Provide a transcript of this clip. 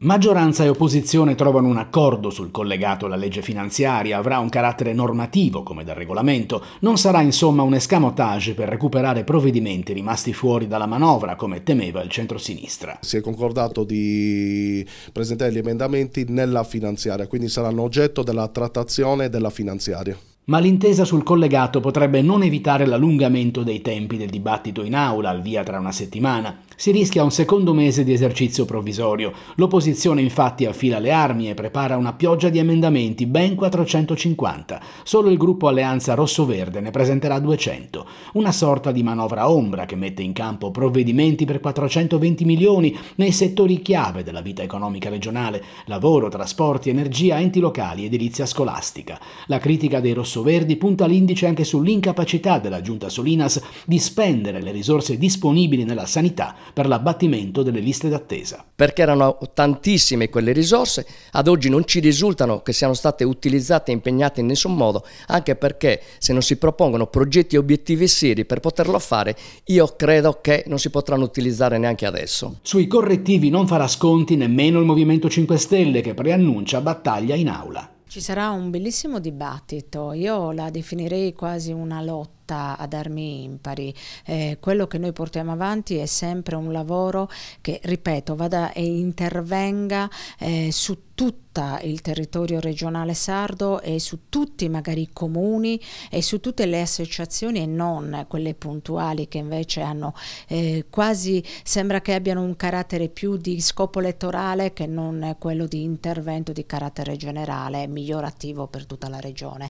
Maggioranza e opposizione trovano un accordo sul collegato, alla legge finanziaria avrà un carattere normativo come dal regolamento, non sarà insomma un escamotage per recuperare provvedimenti rimasti fuori dalla manovra come temeva il centrosinistra. Si è concordato di presentare gli emendamenti nella finanziaria, quindi saranno oggetto della trattazione della finanziaria ma l'intesa sul collegato potrebbe non evitare l'allungamento dei tempi del dibattito in aula al via tra una settimana si rischia un secondo mese di esercizio provvisorio. L'opposizione infatti affila le armi e prepara una pioggia di emendamenti, ben 450. Solo il gruppo Alleanza Rosso-Verde ne presenterà 200. Una sorta di manovra ombra che mette in campo provvedimenti per 420 milioni nei settori chiave della vita economica regionale, lavoro, trasporti, energia, enti locali, edilizia scolastica. La critica dei rossoverdi punta l'indice anche sull'incapacità della giunta Solinas di spendere le risorse disponibili nella sanità per l'abbattimento delle liste d'attesa. Perché erano tantissime quelle risorse, ad oggi non ci risultano che siano state utilizzate e impegnate in nessun modo, anche perché se non si propongono progetti e obiettivi seri per poterlo fare, io credo che non si potranno utilizzare neanche adesso. Sui correttivi non farà sconti nemmeno il Movimento 5 Stelle che preannuncia battaglia in aula. Ci sarà un bellissimo dibattito, io la definirei quasi una lotta fatta ad armi impari. Eh, quello che noi portiamo avanti è sempre un lavoro che, ripeto, vada e intervenga eh, su tutto il territorio regionale sardo e su tutti magari i comuni e su tutte le associazioni e non quelle puntuali che invece hanno eh, quasi sembra che abbiano un carattere più di scopo elettorale che non quello di intervento di carattere generale migliorativo per tutta la regione.